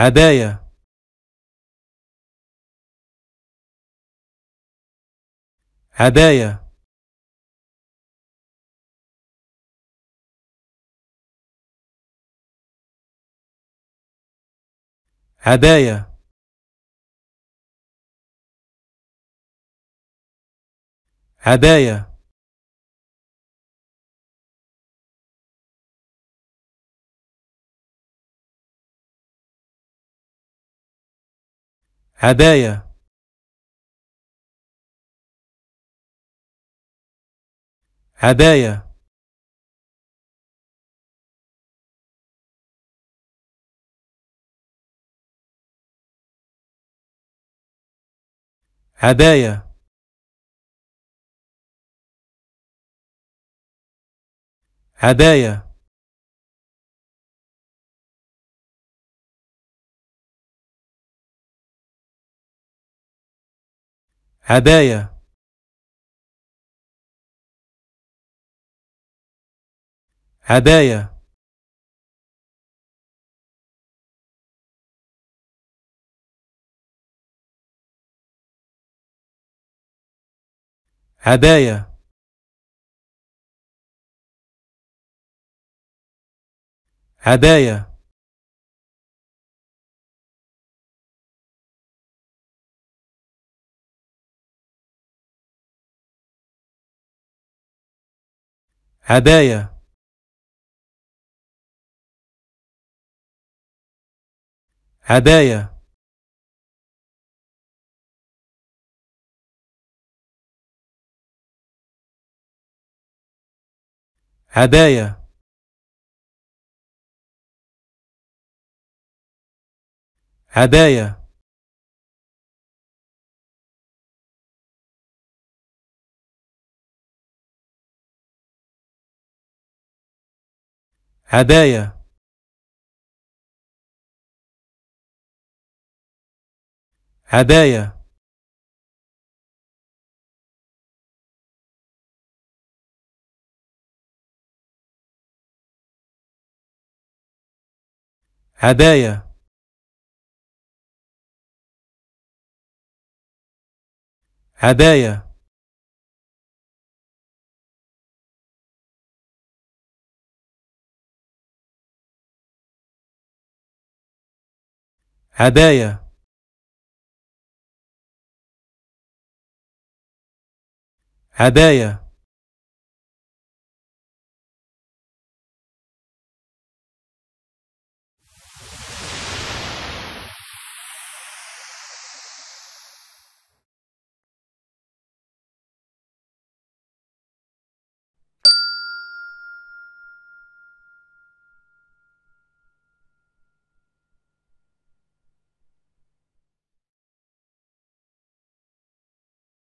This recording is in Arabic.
عباية عباية عباية عباية عباية عباية عباية عباية عباية عباية عباية عباية عباية عباية عباية عباية عباية عباية عباية عباية عباية عباية